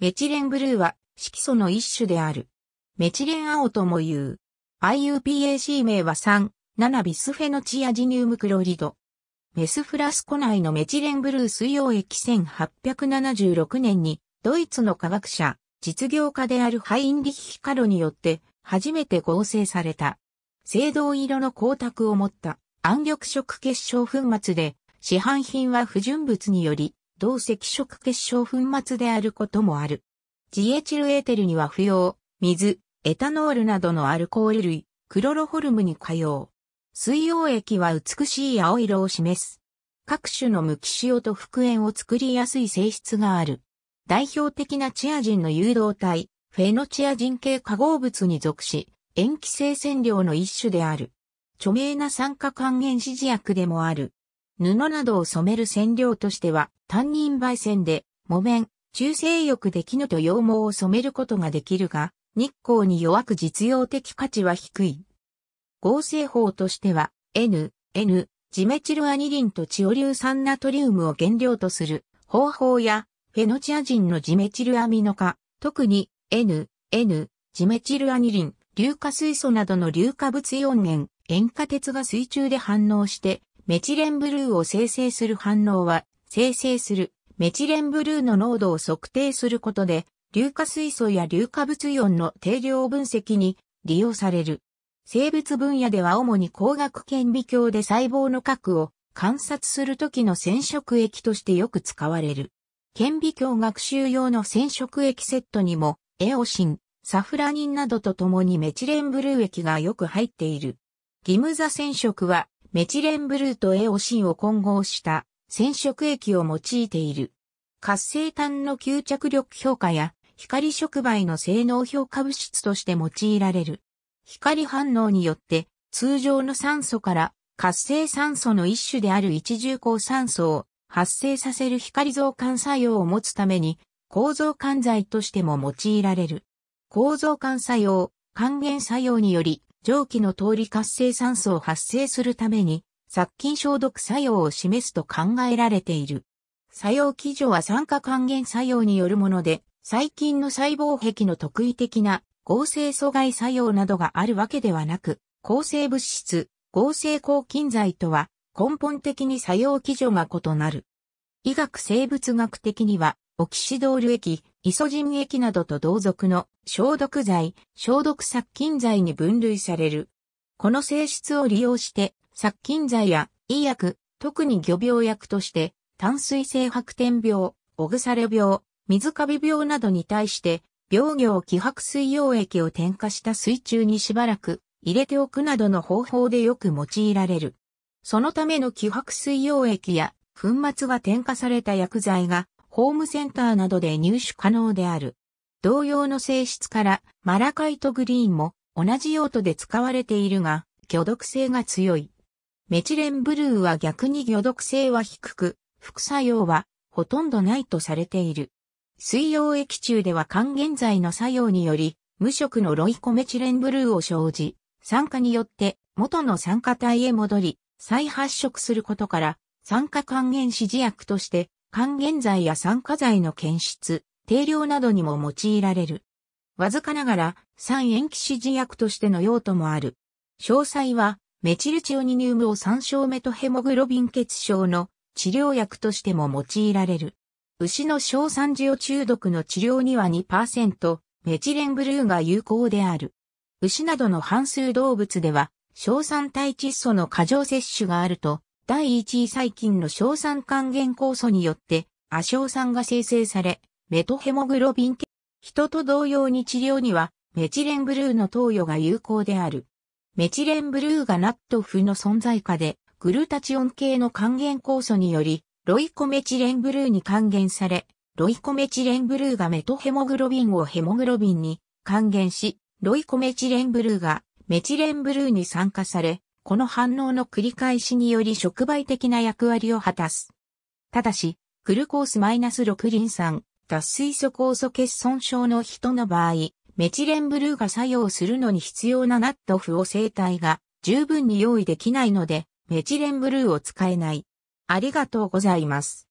メチレンブルーは色素の一種である。メチレン青とも言う。IUPAC 名は3、ナビスフェノチアジニウムクロリド。メスフラスコ内のメチレンブルー水溶液1876年に、ドイツの科学者、実業家であるハインリヒカロによって、初めて合成された。青銅色の光沢を持った、暗緑色結晶粉末で、市販品は不純物により、同赤色結晶粉末であることもある。ジエチルエーテルには不要、水、エタノールなどのアルコール類、クロロホルムに可用。水溶液は美しい青色を示す。各種の無機塩と復塩を作りやすい性質がある。代表的なチアジンの誘導体、フェノチアジン系化合物に属し、塩基性染料の一種である。著名な酸化還元指示薬でもある。布などを染める染料としては、単人媒染で、木綿、中性浴で絹と羊毛を染めることができるが、日光に弱く実用的価値は低い。合成法としては、N、N、ジメチルアニリンとチオ硫酸ナトリウムを原料とする方法や、フェノチア人のジメチルアミノ化、特に N、N、ジメチルアニリン、硫化水素などの硫化物イオン源、塩化鉄が水中で反応してメチレンブルーを生成する反応は、生成するメチレンブルーの濃度を測定することで、硫化水素や硫化物イオンの定量分析に利用される。生物分野では主に光学顕微鏡で細胞の核を観察するときの染色液としてよく使われる。顕微鏡学習用の染色液セットにも、エオシン、サフラニンなどと共にメチレンブルー液がよく入っている。ギムザ染色はメチレンブルーとエオシンを混合した染色液を用いている。活性炭の吸着力評価や光触媒の性能評価物質として用いられる。光反応によって通常の酸素から活性酸素の一種である一重鉱酸素を発生させる光増換作用を持つために構造管剤としても用いられる。構造管作用、還元作用により蒸気の通り活性酸素を発生するために、殺菌消毒作用を示すと考えられている。作用基準は酸化還元作用によるもので、細菌の細胞壁の特異的な合成阻害作用などがあるわけではなく、抗生物質、合成抗菌剤とは根本的に作用基準が異なる。医学生物学的には、オキシドール液、イソジン液などと同族の消毒剤、消毒殺菌剤に分類される。この性質を利用して、殺菌剤や医薬、特に魚病薬として、炭水性白天病、おぐされ病、水カビ病などに対して、病業希薄水溶液を添加した水中にしばらく入れておくなどの方法でよく用いられる。そのための希薄水溶液や粉末が添加された薬剤がホームセンターなどで入手可能である。同様の性質からマラカイトグリーンも同じ用途で使われているが、魚毒性が強い。メチレンブルーは逆に魚毒性は低く、副作用はほとんどないとされている。水溶液中では還元剤の作用により、無色のロイコメチレンブルーを生じ、酸化によって元の酸化体へ戻り、再発色することから、酸化還元指示薬として還元剤や酸化剤の検出、定量などにも用いられる。わずかながら、酸塩基指示薬としての用途もある。詳細は、メチルチオニニウムを酸症目とヘモグロビン血症の治療薬としても用いられる。牛の硝酸ジオ中毒の治療には2%、メチレンブルーが有効である。牛などの半数動物では、硝酸体窒素の過剰摂取があると、第1位細菌の硝酸還元酵素によって、亜硝酸が生成され、メトヘモグロビン系。人と同様に治療には、メチレンブルーの投与が有効である。メチレンブルーがナットフの存在下で、グルタチオン系の還元酵素により、ロイコメチレンブルーに還元され、ロイコメチレンブルーがメトヘモグロビンをヘモグロビンに還元し、ロイコメチレンブルーがメチレンブルーに酸化され、この反応の繰り返しにより触媒的な役割を果たす。ただし、グルコース -6 リン酸、脱水素酵素欠損症の人の場合、メチレンブルーが作用するのに必要なナットフを生体が十分に用意できないので、メチレンブルーを使えない。ありがとうございます。